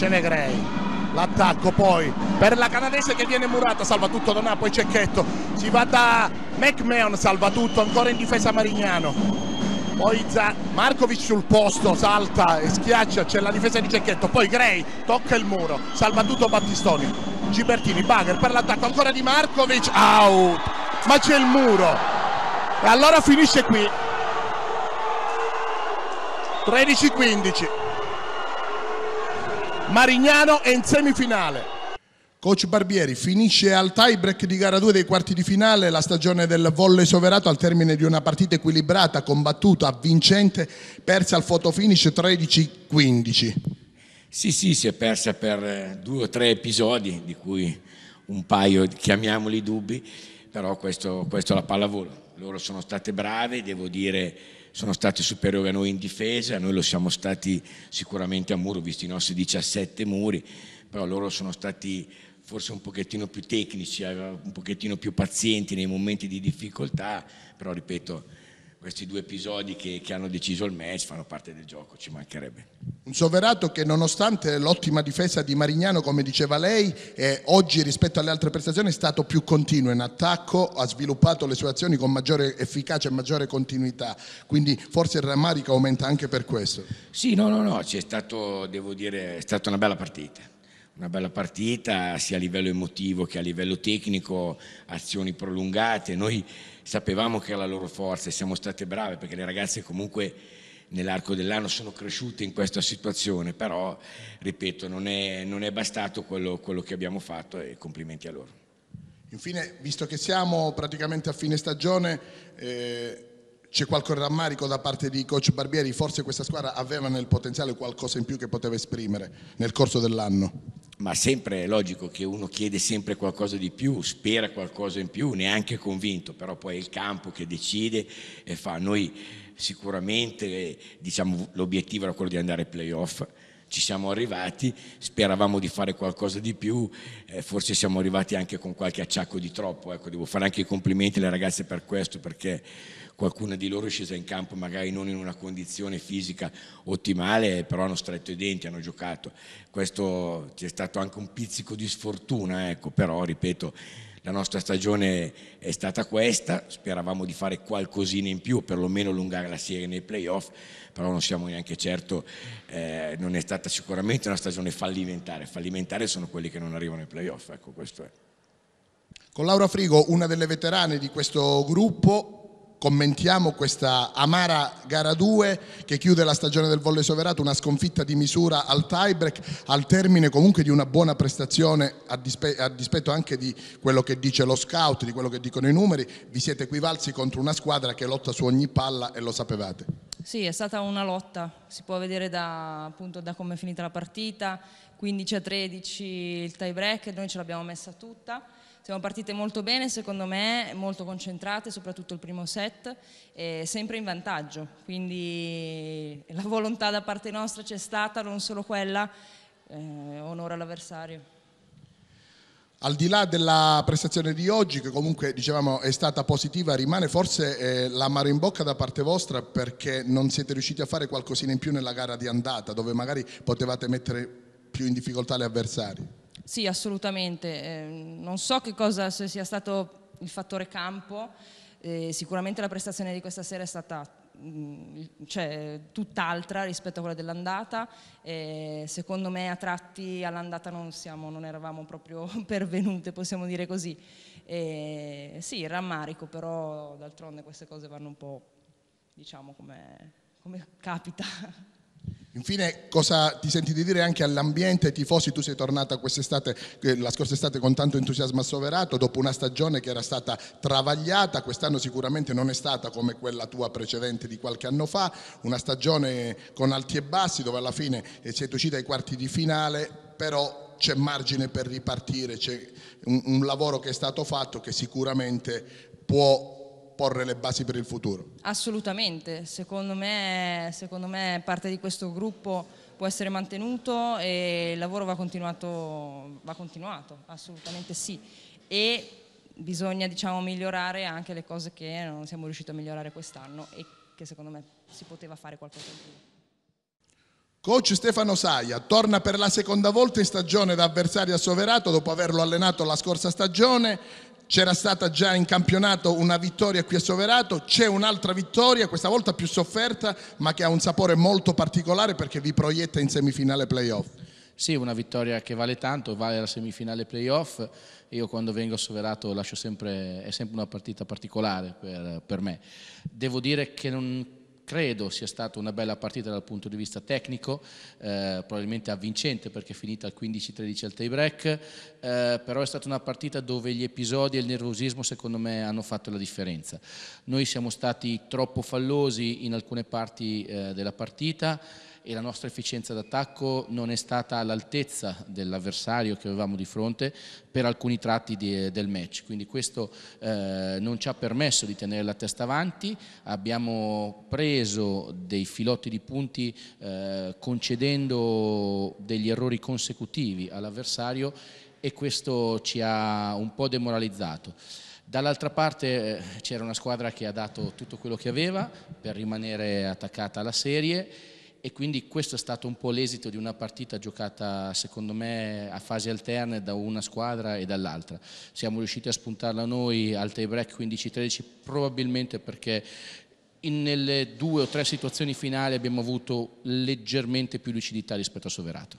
Cenegrei l'attacco poi per la canadese che viene murata salva tutto Donà poi Cecchetto si va da McMahon salva tutto ancora in difesa Marignano poi Zan... Markovic sul posto salta e schiaccia c'è la difesa di Cecchetto poi Gray tocca il muro salva tutto Battistoni Gibertini Bagher per l'attacco ancora di Markovic out ma c'è il muro e allora finisce qui 13-15 Marignano è in semifinale. Coach Barbieri, finisce al tie break di gara 2 dei quarti di finale la stagione del volle soverato al termine di una partita equilibrata, combattuta, vincente, persa al fotofinish 13-15. Sì, sì, si è persa per eh, due o tre episodi, di cui un paio, chiamiamoli dubbi, però questo, questo è la pallavolo. Loro sono state brave, devo dire sono stati superiori a noi in difesa, noi lo siamo stati sicuramente a muro, visti i nostri 17 muri, però loro sono stati forse un pochettino più tecnici, eh, un pochettino più pazienti nei momenti di difficoltà, però ripeto, questi due episodi che, che, hanno deciso il match fanno parte del gioco, ci mancherebbe. Un Soverato che nonostante l'ottima difesa di Marignano, come diceva lei, eh, oggi rispetto alle altre prestazioni è stato più continuo in attacco, ha sviluppato le sue azioni con maggiore efficacia e maggiore continuità, quindi forse il rammarico aumenta anche per questo. Sì, no, no, no, c'è stato, devo dire, è stata una bella partita una bella partita sia a livello emotivo che a livello tecnico, azioni prolungate. Noi sapevamo che era la loro forza e siamo state brave perché le ragazze comunque nell'arco dell'anno sono cresciute in questa situazione, però ripeto non è, non è bastato quello, quello che abbiamo fatto e complimenti a loro. Infine, visto che siamo praticamente a fine stagione, eh c'è qualche rammarico da parte di coach Barbieri, forse questa squadra aveva nel potenziale qualcosa in più che poteva esprimere nel corso dell'anno? ma sempre è logico che uno chiede sempre qualcosa di più, spera qualcosa in più, neanche convinto, però poi è il campo che decide e fa. Noi sicuramente diciamo, l'obiettivo era quello di andare ai playoff ci siamo arrivati, speravamo di fare qualcosa di più, eh, forse siamo arrivati anche con qualche acciacco di troppo, ecco, devo fare anche i complimenti alle ragazze per questo, perché qualcuna di loro è scesa in campo magari non in una condizione fisica ottimale, però hanno stretto i denti, hanno giocato, questo c'è stato anche un pizzico di sfortuna, ecco, però ripeto la nostra stagione è stata questa, speravamo di fare qualcosina in più, perlomeno allungare la serie nei playoff, però non siamo neanche certo, eh, non è stata sicuramente una stagione fallimentare, fallimentare sono quelli che non arrivano ai playoff, ecco questo è. Con Laura Frigo, una delle veterane di questo gruppo, commentiamo questa amara gara 2 che chiude la stagione del volle soverato, una sconfitta di misura al tiebreak, al termine comunque di una buona prestazione a, dispe a, dispetto anche di quello che dice lo scout, di quello che dicono i numeri, vi siete equivalsi contro una squadra che lotta su ogni palla e lo sapevate. Sì, è stata una lotta, si può vedere da, appunto, da come è finita la partita 15 a 13 il tie break e noi ce l'abbiamo messa tutta. Siamo partite molto bene, secondo me, molto concentrate, soprattutto il primo set, sempre in vantaggio. Quindi la volontà da parte nostra c'è stata, non solo quella, eh, onora l'avversario. Al di là della prestazione di oggi, che comunque dicevamo è stata positiva, rimane forse eh, l'amaro in bocca da parte vostra perché non siete riusciti a fare qualcosina in più nella gara di andata, dove magari potevate mettere più in difficoltà gli avversari. Sì, assolutamente. Eh, non so che cosa sia stato il fattore campo, eh, sicuramente la prestazione di questa sera è stata mm, cioè, tutt'altra rispetto a quella dell'andata. Eh, secondo me a tratti all'andata non, siamo, non eravamo proprio pervenute, possiamo dire così. Eh, sì, rammarico, però d'altronde queste cose vanno un po', diciamo, come, come capita. Infine, cosa ti senti di dire anche all'ambiente, ai tifosi? Tu sei tornata quest'estate, eh, la scorsa estate con tanto entusiasmo assoverato, dopo una stagione che era stata travagliata, quest'anno sicuramente non è stata come quella tua precedente di qualche anno fa, una stagione con alti e bassi dove alla fine eh, siete usciti ai quarti di finale, però c'è margine per ripartire, c'è un, un lavoro che è stato fatto che sicuramente può porre le basi per il futuro. Assolutamente, secondo me, secondo me parte di questo gruppo può essere mantenuto e il lavoro va continuato, va continuato assolutamente sì. E bisogna diciamo, migliorare anche le cose che non siamo riusciti a migliorare quest'anno e che secondo me si poteva fare qualcosa in più. Coach Stefano Saia torna per la seconda volta in stagione da avversario a Soverato dopo averlo allenato la scorsa stagione c'era stata già in campionato una vittoria qui a Soverato, c'è un'altra vittoria, questa volta più sofferta, ma che ha un sapore molto particolare perché vi proietta in semifinale playoff. Sì, una vittoria che vale tanto, vale la semifinale playoff. Io quando vengo a Soverato lascio sempre, è sempre una partita particolare per, per me. Devo dire che non credo sia stata una bella partita dal punto di vista tecnico, eh, probabilmente avvincente perché è finita al 15-13 al tie break, eh, però è stata una partita dove gli episodi e il nervosismo secondo me hanno fatto la differenza. Noi siamo stati troppo fallosi in alcune parti eh, della partita e la nostra efficienza d'attacco non è stata all'altezza dell'avversario che avevamo di fronte per alcuni tratti di, eh, del match, quindi questo eh, non ci ha permesso di tenere la testa avanti, abbiamo preso dei filotti di punti eh, concedendo degli errori consecutivi all'avversario e questo ci ha un po' demoralizzato. Dall'altra parte eh, c'era una squadra che ha dato tutto quello che aveva per rimanere attaccata alla serie e quindi questo è stato un po' l'esito di una partita giocata secondo me a fasi alterne da una squadra e dall'altra. Siamo riusciti a spuntarla noi al tie break 15-13 probabilmente perché in, nelle due o tre situazioni finali abbiamo avuto leggermente più lucidità rispetto a Soverato.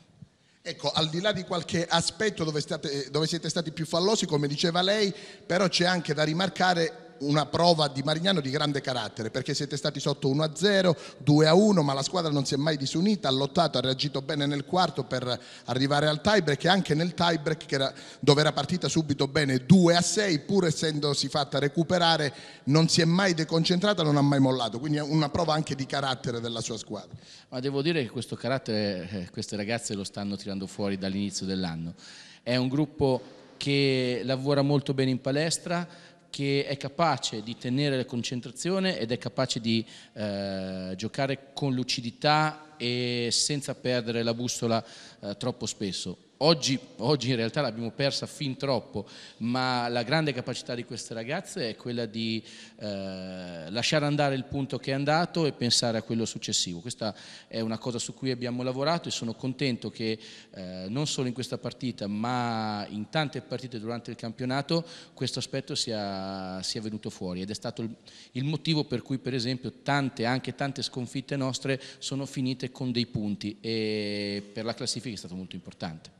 Ecco, al di là di qualche aspetto dove, state, dove siete stati più fallosi, come diceva lei, però c'è anche da rimarcare una prova di Marignano di grande carattere perché siete stati sotto 1-0, 2-1, ma la squadra non si è mai disunita, ha lottato, ha reagito bene nel quarto per arrivare al tiebreak e anche nel tiebreak era, dove era partita subito bene 2-6, pur essendosi fatta recuperare, non si è mai deconcentrata, non ha mai mollato, quindi è una prova anche di carattere della sua squadra. Ma devo dire che questo carattere eh, queste ragazze lo stanno tirando fuori dall'inizio dell'anno. È un gruppo che lavora molto bene in palestra, che è capace di tenere la concentrazione ed è capace di eh, giocare con lucidità e senza perdere la bussola eh, troppo spesso oggi, oggi in realtà l'abbiamo persa fin troppo, ma la grande capacità di queste ragazze è quella di eh, lasciare andare il punto che è andato e pensare a quello successivo. Questa è una cosa su cui abbiamo lavorato e sono contento che eh, non solo in questa partita, ma in tante partite durante il campionato, questo aspetto sia, sia venuto fuori ed è stato il, il motivo per cui per esempio tante, anche tante sconfitte nostre sono finite con dei punti e per la classifica è stato molto importante.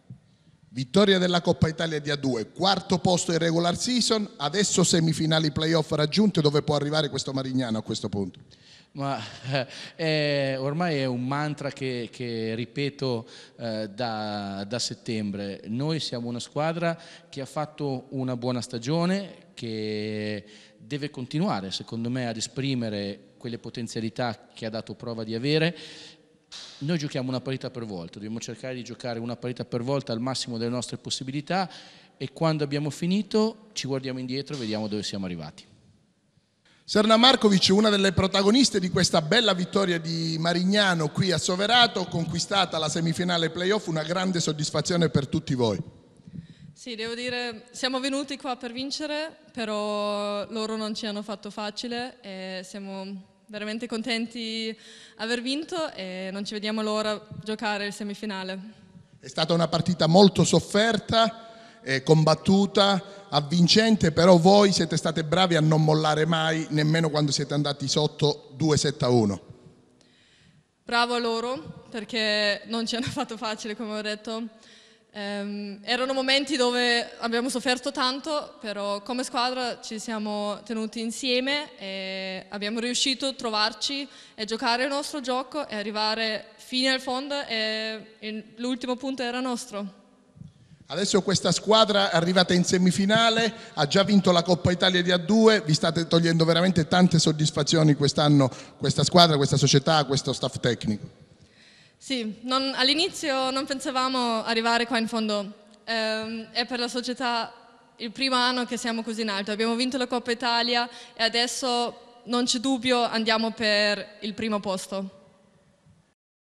Vittoria della Coppa Italia di A2, quarto posto in regular season, adesso semifinali playoff raggiunte, dove può arrivare questo Marignano a questo punto? Ma eh, eh, ormai è un mantra che, che ripeto eh, da, da settembre. Noi siamo una squadra che ha fatto una buona stagione, che deve continuare secondo me ad esprimere quelle potenzialità che ha dato prova di avere noi giochiamo una partita per volta, dobbiamo cercare di giocare una partita per volta al massimo delle nostre possibilità e quando abbiamo finito ci guardiamo indietro e vediamo dove siamo arrivati. Serna Markovic, una delle protagoniste di questa bella vittoria di Marignano qui a Soverato, conquistata la semifinale playoff, una grande soddisfazione per tutti voi. Sì, devo dire, siamo venuti qua per vincere, però loro non ci hanno fatto facile e siamo veramente contenti di aver vinto e non ci vediamo l'ora giocare il semifinale. È stata una partita molto sofferta, eh, combattuta, avvincente, però voi siete state bravi a non mollare mai, nemmeno quando siete andati sotto 2-7-1. Bravo a loro, perché non ci hanno fatto facile, come ho detto. Um, erano momenti dove abbiamo sofferto tanto, però come squadra ci siamo tenuti insieme e abbiamo riuscito a trovarci e giocare il nostro gioco e arrivare fino al fondo e l'ultimo punto era nostro. Adesso questa squadra è arrivata in semifinale, ha già vinto la Coppa Italia di A2, vi state togliendo veramente tante soddisfazioni quest'anno questa squadra, questa società, questo staff tecnico. Sì, non, all'inizio non pensavamo arrivare qua in fondo, eh, è per la società il primo anno che siamo così in alto, abbiamo vinto la Coppa Italia e adesso non c'è dubbio andiamo per il primo posto.